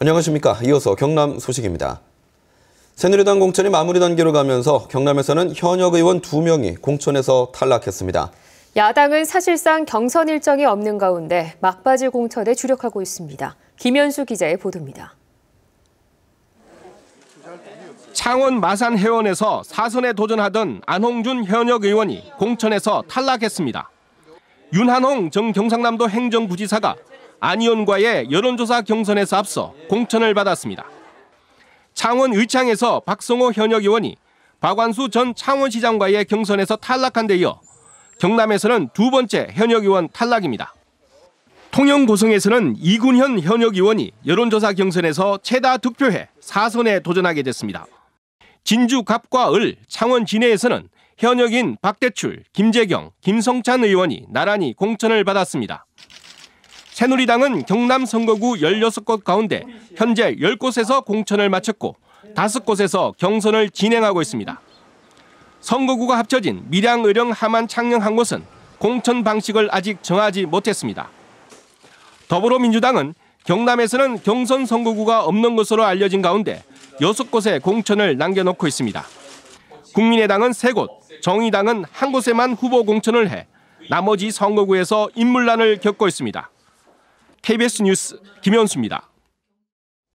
안녕하십니까. 이어서 경남 소식입니다. 새누리당 공천이 마무리 단계로 가면서 경남에서는 현역 의원 2명이 공천에서 탈락했습니다. 야당은 사실상 경선 일정이 없는 가운데 막바지 공천에 주력하고 있습니다. 김현수 기자의 보도입니다. 창원 마산 회원에서 사선에 도전하던 안홍준 현역 의원이 공천에서 탈락했습니다. 윤한홍 정 경상남도 행정부지사가 안 의원과의 여론조사 경선에서 앞서 공천을 받았습니다. 창원 의창에서 박성호 현역 의원이 박완수 전 창원시장과의 경선에서 탈락한 데 이어 경남에서는 두 번째 현역 의원 탈락입니다. 통영 고성에서는 이군현 현역 의원이 여론조사 경선에서 최다 득표해 4선에 도전하게 됐습니다. 진주 갑과 을, 창원 진해에서는 현역인 박대출, 김재경, 김성찬 의원이 나란히 공천을 받았습니다. 새누리당은 경남 선거구 16곳 가운데 현재 10곳에서 공천을 마쳤고 5곳에서 경선을 진행하고 있습니다. 선거구가 합쳐진 밀양, 의령, 하만, 창녕 한 곳은 공천 방식을 아직 정하지 못했습니다. 더불어민주당은 경남에서는 경선 선거구가 없는 것으로 알려진 가운데 6곳에 공천을 남겨놓고 있습니다. 국민의당은 3곳, 정의당은 한 곳에만 후보 공천을 해 나머지 선거구에서 인물난을 겪고 있습니다. KBS 뉴스 김현수입니다.